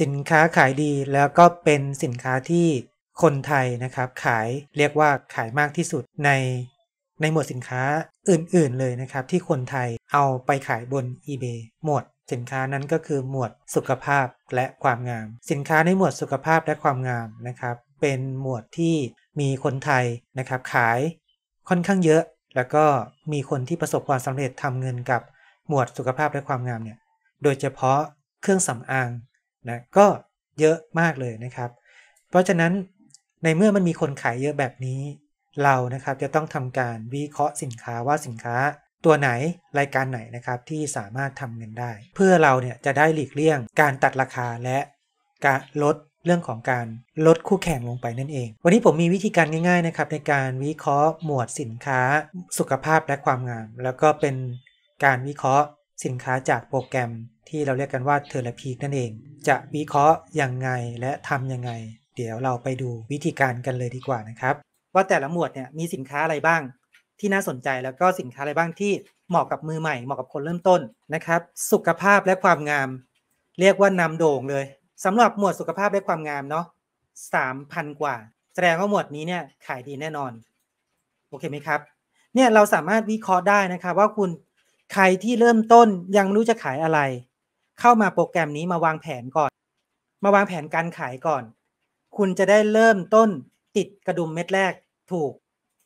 สินค้าขายดีแล้วก็เป็นสินค้าที่คนไทยนะครับขายเรียกว่าขายมากที่สุดในในหมวดสินค้าอื่น ๆเลยนะครับที่คนไทยเอาไปขายบน eBay หมวดสินค้านั้นก็คือหมวดสุขภาพและความงาม สินค้าในหมวดสุขภาพและความงามนะครับเป็นหมวดที่มีคนไทยนะครับขายค่อนข้างเยอะแล้วก็มีคนที่ประสบความสำเร็จทำเงินกับหมวดสุขภาพและความงามเนี่ยโดยเฉพาะเครื่องสำอางนะก็เยอะมากเลยนะครับ เพราะฉะนั้นในเมื่อมันมีคนขายเยอะแบบนี้ เรานะครับจะต้องทำการวิเคราะห์สินค้าว่าสินค้าตัวไหนรายการไหนนะครับ ที่สามารถทำเงินได้ เพื่อเราเนี่ยจะได้หลีกเลี่ยง การตัดราคาและการลดเรื่องของการลดคู่แข่งลงไปนั่นเอง วันนี้ผมมีวิธีการง่ายๆนะครับ ในการวิเคราะห์หมวดสินค้า สุขภาพและความงาม แล้วก็เป็นการวิเคราะห์สินค้าจากโปรแกรมที่เราเรียกกันว่าเทอลพีนั่นเอง จะวิเคราะห์ยังไง และทำยังไง เดี๋ยวเราไปดูวิธีการกันเลยดีกว่านะครับว่าแต่ละหมวดเนี่ยมีสินค้าอะไรบ้างที่น่าสนใจแล้วก็สินค้าอะไรบ้างที่เหมาะกับมือใหม่ เหมาะกับคนเริ่มต้นนะครับ สุขภาพและความงาม เรียกว่านำโด่งเลย สำหรับหมวดสุขภาพและความงามเนาะสามพันกว่า แสดงว่าหมวดนี้เนี่ยขายดีแน่นอน โอเคไหมครับ เนี่ยเราสามารถวิเคราะห์ได้นะครับว่าคุณใครที่เริ่มต้นยังรู้จะขายอะไรเข้ามาโปรแกรมนี้มาวางแผนก่อน มาวางแผนการขายก่อน คุณจะได้เริ่มต้นติดกระดุมเม็ดแรกถูก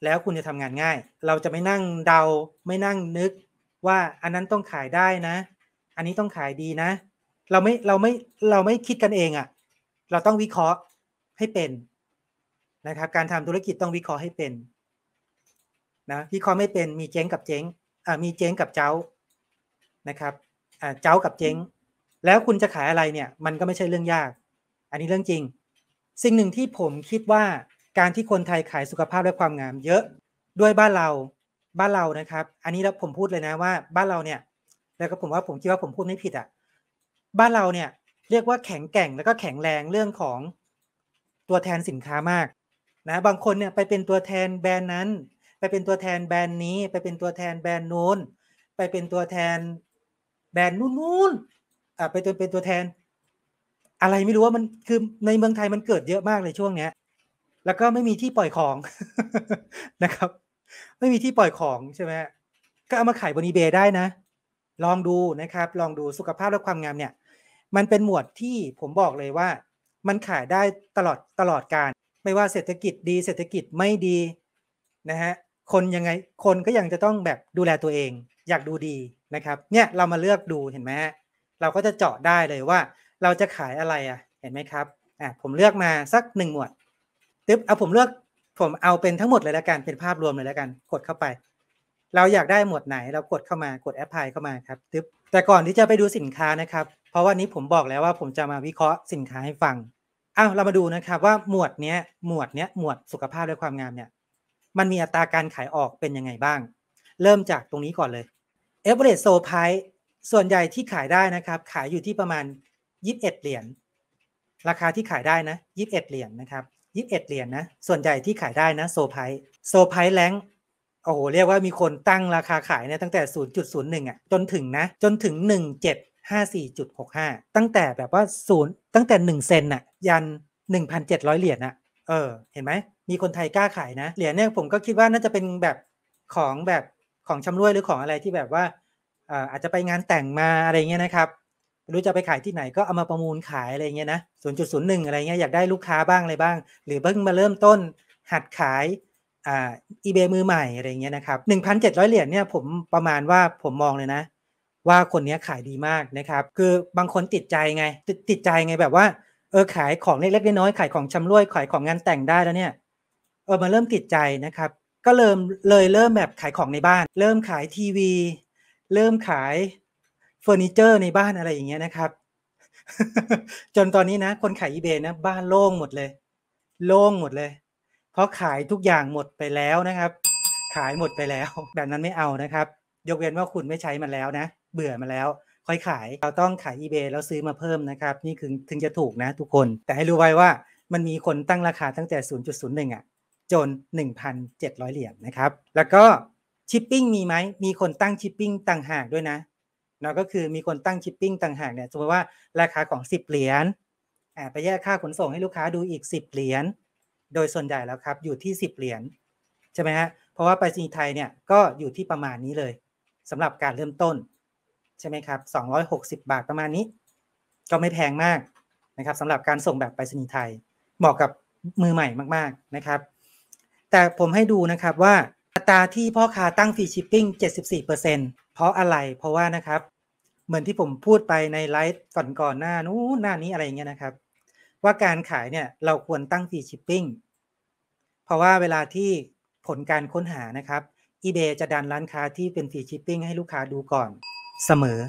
แล้วคุณจะทำงานง่าย เราจะไม่นั่งเดาไม่นั่งนึกว่าอันนั้นต้องขายได้นะ อันนี้ต้องขายดีนะ เราไม่เราไม่เราไม่คิดกันเองอะ่ะเราต้องวิเคราะห์ให้เป็นนะครับ การทำธุรกิจต้องวิเคราะห์ให้เป็นนะวิเคราะห์ไม่เป็นมีเจ๊งกับเจ๊งอ่ามีเจ๊งกับเจ้านะครับอ่าเจ้ากับเจ๊งแล้วคุณจะขายอะไรเนี่ยมันก็ไม่ใช่เรื่องยาก อันนี้เรื่องจริง สิ่งหนึ่งที่ผมคิดว่าการที่คนไทยขายสุขภาพ และความงามเยอะด้วยบ้านเราบ้านเรานะครับ อันนี้แล้วผมพูดเลยนะว่าบ้านเราเนี่ย แล้วก็ผมว่าผมคิดว่าผมพูดไม่ผิดอะ่ะบ้านเราเนี่ยเรียกว่าแข็งแกร่งแล้วก็แข็งแรงเรื่องของตัวแทนสินค้ามากนะบางคนเนี่ยไปเป็นตัวแทนแบรนด์นั้น ไปเป็นตัวแทนแบรนด์นี้ ไปเป็นตัวแทนแบรนด์นู้นไปเป็นตัวแทนแบรนด์นู้นอ่าเป็นตัวเป็นตัวแทน อะไรไม่รู้ว่ามันคือในเมืองไทยมันเกิดเยอะมากเลยช่วงเนี้ย แล้วก็ไม่มีที่ปล่อยของนะครับ ไม่มีที่ปล่อยของใช่ไหมก็เอามาขายบนอีเบได้นะ ลองดูนะครับ ลองดูสุขภาพและความงามเนี่ย มันเป็นหมวดที่ผมบอกเลยว่า มันขายได้ตลอดตลอดการ ไม่ว่าเศรษฐกิจดี เศรษฐกิจไม่ดีนะฮะคนยังไงคนก็ยังจะต้องแบบดูแลตัวเอง อยากดูดีนะครับเนี่ยเรามาเลือกดูเห็นไหมฮะเราก็จะเจาะได้เลยว่า เราจะขายอะไรอ่ะเห็นไหมครับอ่ะผมเลือกมาสักหนึ่งหมวดตึ๊บเอาผมเลือกผมเอาเป็นทั้งหมดเลยแล้วกันเป็นภาพรวมเลยแล้วกัน กดเข้าไป เราอยากได้หมวดไหนเรากดเข้ามากดแอปพลายเข้ามาครับตึ๊บแต่ก่อนที่จะไปดูสินค้านะครับเพราะว่านี้ผมบอกแล้วว่าผมจะมาวิเคราะห์สินค้าให้ฟัง อ้าวเรามาดูนะครับ ว่าหมวดเนี้ยหมวดเนี้ยหมวดสุขภาพและความงามเนี่ย มันมีอัตราการขายออกเป็นยังไงบ้าง เริ่มจากตรงนี้ก่อนเลยเอเวอเรสต์โซไพร์ส่วนใหญ่ที่ขายได้นะครับ ขายอยู่ที่ประมาณ 21เหรียญราคาที่ขายได้นะ 21เหรียญนนะครับ21เหรียญนนะส่วนใหญ่ที่ขายได้นะโซไพโซไพแลงโอ้โหเรียกว่ามีคนตั้งราคาขายเนี่ยตั้งแต่ 0.01อ่ะจนถึงนะ จนถึง 1754.65 ตั้งแต่แบบว่าศูนย์ตั้งแต่ 1 เซนน่ะยัน 1,700 เหรียญอ่ะเออเห็นไหมมีคนไทยกล้าขายนะ เหรียญเนี่ยผมก็คิดว่าน่าจะเป็นแบบของแบบของชำรวยหรือของอะไรที่แบบว่าอาจจะไปงานแต่งมาอะไรเงี้ยนะครับ รู้จะไปขายที่ไหนก็เอามาประมูลขายอะไรเงี้ยนะศูนย์จุดศูนย์หนึ่งอะไรเงี้ยอยากได้ลูกค้าบ้างอะไรบ้าง หรือเพิ่งมาเริ่มต้นหัดขายอ่าอีเบมือใหม่อะไรเงี้ยนะครับหนึ่งพันเจ็ดร้อยเหรียญเนี่ยผมประมาณว่าผมมองเลยนะ ว่าคนนี้ขายดีมากนะครับ คือบางคนติดใจไงติดติดใจไงแบบว่าเออขายของเล็กๆน้อยๆขายของชำรวยขายของงานแต่งได้แล้วเนี่ยเออมาเริ่มติดใจนะครับก็เริ่มเลยเริ่มแบบขายของในบ้าน เริ่มขายทีวีเริ่มขายเฟอร์นิเจอร์ในบ้านอะไรอย่างเงี้ยนะครับ จนตอนนี้นะคนขายอีเบนะบ้านโล่งหมดเลย โล่งหมดเลยเพราะขายทุกอย่างหมดไปแล้วนะครับ ขายหมดไปแล้วแบบนั้นไม่เอานะครับ ยกเว้นว่าคุณไม่ใช้มันแล้วนะ เบื่อมาแล้ว ค่อยขาย เราต้องขายอีเบแล้วซื้อมาเพิ่มนะครับ นี่คือถึงจะถูกนะ ทุกคนแต่ให้รู้ไว้ว่ามันมีคนตั้งราคาตั้งแต่ 0.01อ่ะจน1,700เหรียญนะครับ แล้วก็ชิปปิ้งมีไหม มีคนตั้งชิปปิ้งต่างหากด้วยนะเนาะก็คือมีคนตั้งชิปปิ้งต่างหากเนี่ย สมมติว่าราคาของ 10 เหรียญอบไปแยกค่าขนส่งให้ลูกค้าดูอีก10 เหรียญ โดยส่วนใหญ่แล้วครับอยู่ที่ 10 เหรียญ ใช่ไหมฮะ เพราะว่าไปรษณีย์ไทยเนี่ยก็อยู่ที่ประมาณนี้เลย สำหรับการเริ่มต้นใช่ไหมครับ260 บาทประมาณนี้ ก็ไม่แพงมากนะครับสำหรับการส่งแบบไปรษณีย์ไทย เหมาะกับมือใหม่มาก ๆนะครับ แต่ผมให้ดูนะครับว่าอัตราที่พ่อค้าตั้งฟรีชิปปิ้ง74%เพราะอะไร เพราะว่านะครับ เหมือนที่ผมพูดไปในไลฟ์ก่อนก่อนหน้านู้นหน้านี้อะไรอย่างเงี้ยนะครับ ว่าการขายเนี่ยเราควรตั้งฟรีชิปปิ้งเพราะว่าเวลาที่ผลการค้นหานะครับ eBay จะดันร้านค้าที่เป็นฟรีชิปปิ้งให้ลูกค้าดูก่อนเสมอ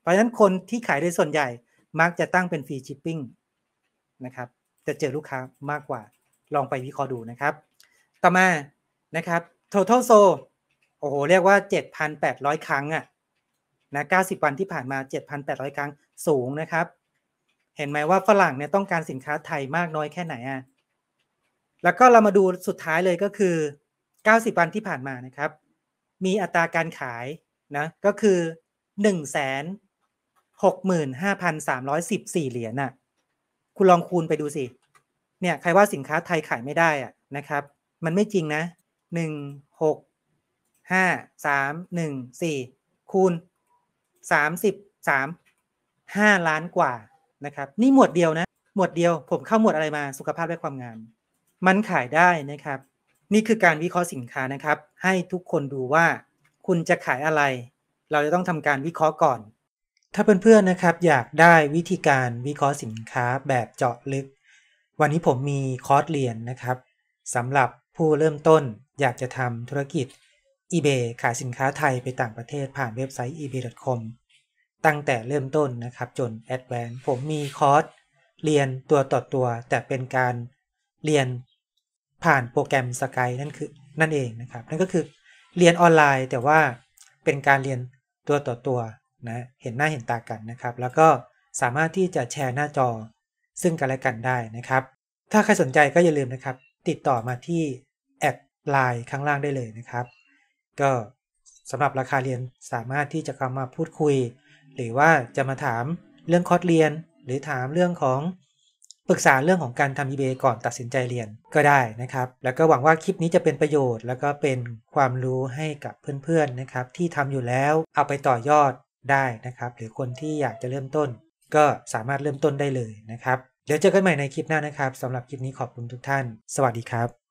เพราะฉะนั้นคนที่ขายโดยส่วนใหญ่มักจะตั้งเป็นฟรีชิปปิ้งนะครับจะเจอลูกค้ามากกว่า ลองไปวิเคราะห์ดูนะครับ ต่อมานะครับ total so โอ้โหเรียกว่า 7,800 ครั้งอะนะ90 วันที่ผ่านมา 7,800 ครั้งสูงนะครับ เห็นไหมว่าฝรั่งเนี่ยต้องการสินค้าไทยมากน้อยแค่ไหนอะแล้วก็เรามาดูสุดท้ายเลยก็คือ 90 วันที่ผ่านมานะครับ มีอัตราการขายนะก็คือ 1 6 5 3 1 4 เหรียญน่ะคุณลองคูณไปดูสิเนี่ยใครว่าสินค้าไทยขายไม่ได้อะนะครับ มันไม่จริงนะหนึ่งหกห้าสามหนึ่งสี่คูณสามสิบสามห้าล้านกว่านะครับนี่หมวดเดียวนะหมวดเดียวผมเข้าหมวดอะไรมาสุขภาพและความงามมันขายได้นะครับ นี่คือการวิเคราะห์สินค้านะครับให้ทุกคนดูว่าคุณจะขายอะไร เราจะต้องทำการวิเคราะห์ก่อน ถ้าเพื่อนๆนะครับอยากได้วิธีการวิเคราะห์สินค้าแบบเจาะลึก วันนี้ผมมีคอร์สเรียนนะครับสำหรับผู้เริ่มต้นอยากจะทำธุรกิจ eBay ขายสินค้าไทยไปต่างประเทศผ่านเว็บไซต์ ebay.com ตั้งแต่เริ่มต้นนะครับ จนแอดแวนผมมีคอร์สเรียนตัวต่อตัว แต่เป็นการเรียนผ่านโปรแกรมสกายนั่นคือนั่นเองนะครับ นั่นก็คือเรียนออนไลน์ แต่ว่าเป็นการเรียนตัวต่อตัวนะเห็นหน้าเห็นตากันนะครับ แล้วก็สามารถที่จะแชร์หน้าจอ ซึ่งกันและกันได้นะครับ ถ้าใครสนใจก็อย่าลืมนะครับ ติดต่อมาที่ไลน์ข้างล่างได้เลยนะครับ ก็สำหรับราคาเรียนสามารถที่จะเข้ามาพูดคุย หรือว่าจะมาถามเรื่องคอร์สเรียน หรือถามเรื่องของปรึกษาเรื่องของการทำ eBay ก่อนตัดสินใจเรียนก็ได้นะครับ แล้วก็หวังว่าคลิปนี้จะเป็นประโยชน์ แล้วก็เป็นความรู้ให้กับเพื่อนๆนะครับ ที่ทำอยู่แล้วเอาไปต่อยอดได้นะครับ หรือคนที่อยากจะเริ่มต้น ก็สามารถเริ่มต้นได้เลยนะครับ เดี๋ยวเจอกันใหม่ในคลิปหน้านะครับสำหรับคลิปนี้ขอบคุณทุกท่าน สวัสดีครับ